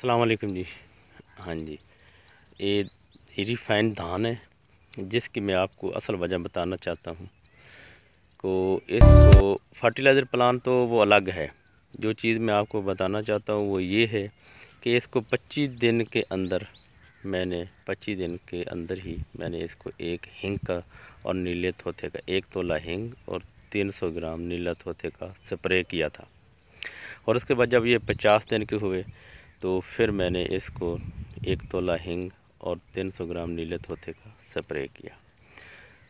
السلام علیکم جی ہاں جی یہ ریفائن دھان ہے جس کی میں آپ کو اصل وجہ بتانا چاہتا ہوں کو اس کو فرٹیلائزر پلان تو وہ الگ ہے جو چیز میں آپ کو بتانا چاہتا ہوں وہ یہ ہے کہ اس کو پچیس دن کے اندر میں نے پچیس دن کے اندر ہی میں نے اس کو ایک ہنگ کا اور نیلے تھوتے کا ایک تولہ ہنگ اور تین سو گرام نیلا تھوتے کا سپرے کیا تھا اور اس کے بعد جب یہ پچاس دن کے ہوئے تو پھر میں نے اس کو ایک تولہ ہنگ اور تین سو گرام نیلے تھوتے کا سپرے کیا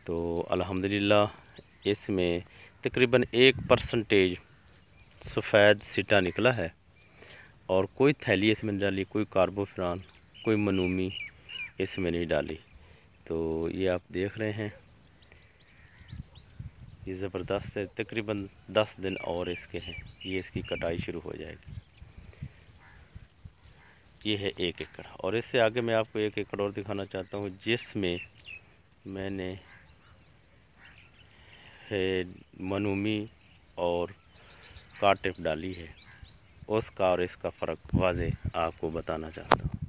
تو الحمدللہ اس میں تقریباً ایک پرسنٹیج سفید سٹا نکلا ہے اور کوئی تھیلی اس میں نہیں ڈالی کوئی کاربوفران کوئی منومی اس میں نہیں ڈالی تو یہ آپ دیکھ رہے ہیں یہ زبردست ہے تقریباً دس دن اور اس کے ہیں یہ اس کی کٹائی شروع ہو جائے گی یہ ہے ایک ایکڑ اور اس سے آگے میں آپ کو ایک ایکڑ اور دکھانا چاہتا ہوں جس میں میں نے منومی اور کاٹپ ڈالی ہے اس کا اور اس کا فرق واضح آپ کو بتانا چاہتا ہوں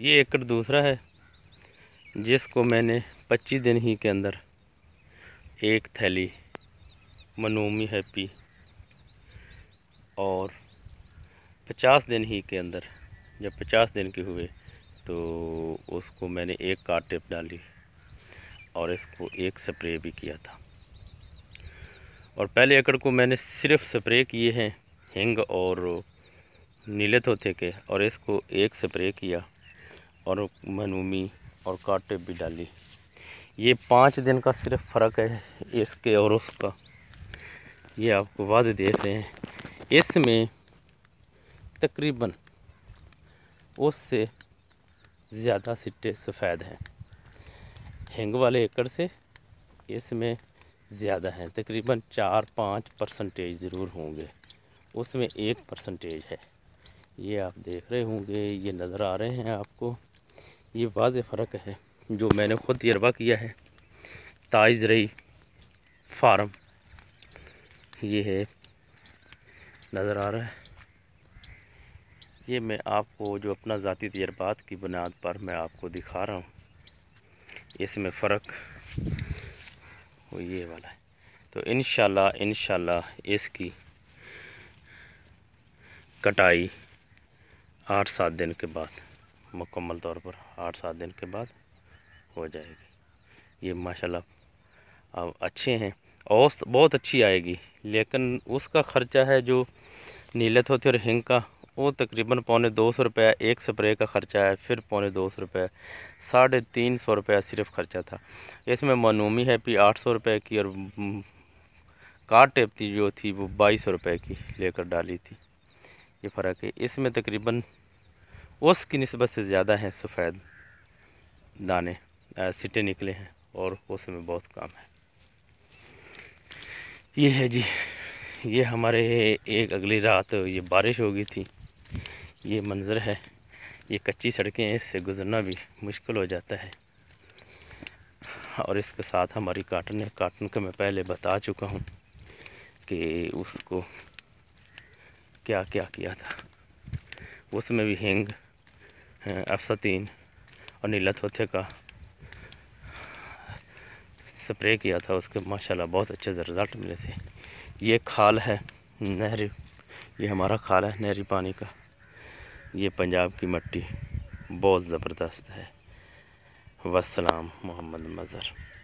یہ ایکڑ دوسرا ہے جس کو میں نے پچیس دن ہی کے اندر ایک تھیلی منومی ہیپی اور پچاس دن ہی کے اندر جب پچاس دن کے ہوئے تو اس کو میں نے ایک کار ٹیپ ڈالی اور اس کو ایک سپرے بھی کیا تھا اور پہلے ایکڑ کو میں نے صرف سپری کیے ہیں ہنگ اور نیلے تھوتے کے اور اس کو ایک سپرے کیا اور منومی اور کاٹے بھی ڈالی یہ پانچ دن کا صرف فرق ہے اس کے اور اس کا یہ آپ کو وعدے دے رہے ہیں اس میں تقریباً اس سے زیادہ سٹے سفید ہیں ہنگ والے ایکڑ سے اس میں زیادہ ہیں تقریباً چار پانچ پرسنٹیج ضرور ہوں گے اس میں ایک پرسنٹیج ہے یہ آپ دیکھ رہے ہوں گے یہ نظر آ رہے ہیں آپ کو یہ واضح فرق ہے جو میں نے خود تجربہ کیا ہے تائز رئی فارم یہ ہے نظر آ رہا ہے یہ میں آپ کو جو اپنا ذاتی تجربات کی بنیاد پر میں آپ کو دکھا رہا ہوں اس میں فرق وہ یہ والا ہے تو انشاءاللہ انشاءاللہ اس کی کٹائی آٹھ سات دن کے بعد مکمل طور پر آٹھ سات دن کے بعد ہو جائے گی یہ ماشاء اللہ اب اچھے ہیں اوسط بہت اچھی آئے گی لیکن اس کا خرچہ ہے جو نیلت ہوتی اور ہنگ کا وہ تقریباً پونے دو سو روپیہ ایک سپرے کا خرچہ ہے پھر پونے دو سو روپیہ ساڑھے تین سو روپیہ صرف خرچہ تھا اس میں منومی ہے پی آٹھ سو روپے کی اور کار ٹیپتی جو تھی وہ بائیس سو روپے کی لے کر ڈالی تھی یہ فرق ہے اس میں تقریباً اس کی نسبت سے زیادہ ہیں سفید دانے سٹے نکلے ہیں اور اس میں بہت کام ہے یہ ہے جی یہ ہمارے ایک اگلی رات یہ بارش ہو گئی تھی یہ منظر ہے یہ کچی سڑکیں اس سے گزرنا بھی مشکل ہو جاتا ہے اور اس کے ساتھ ہماری کاٹن ہے کاٹن کا میں پہلے بتا چکا ہوں کہ اس کو کیا کیا تھا اس میں بھی ہینگ ہیں eh, افسطین اور نیلا تھوتھے کا سپرے کیا تھا اس کے ماشاءاللہ بہت اچھے ریزلٹ رزلٹ ملے تھے یہ کھال ہے نہری یہ ہمارا کھال ہے نہری پانی کا یہ پنجاب کی مٹی بہت زبردست ہے وسلام محمد مظہر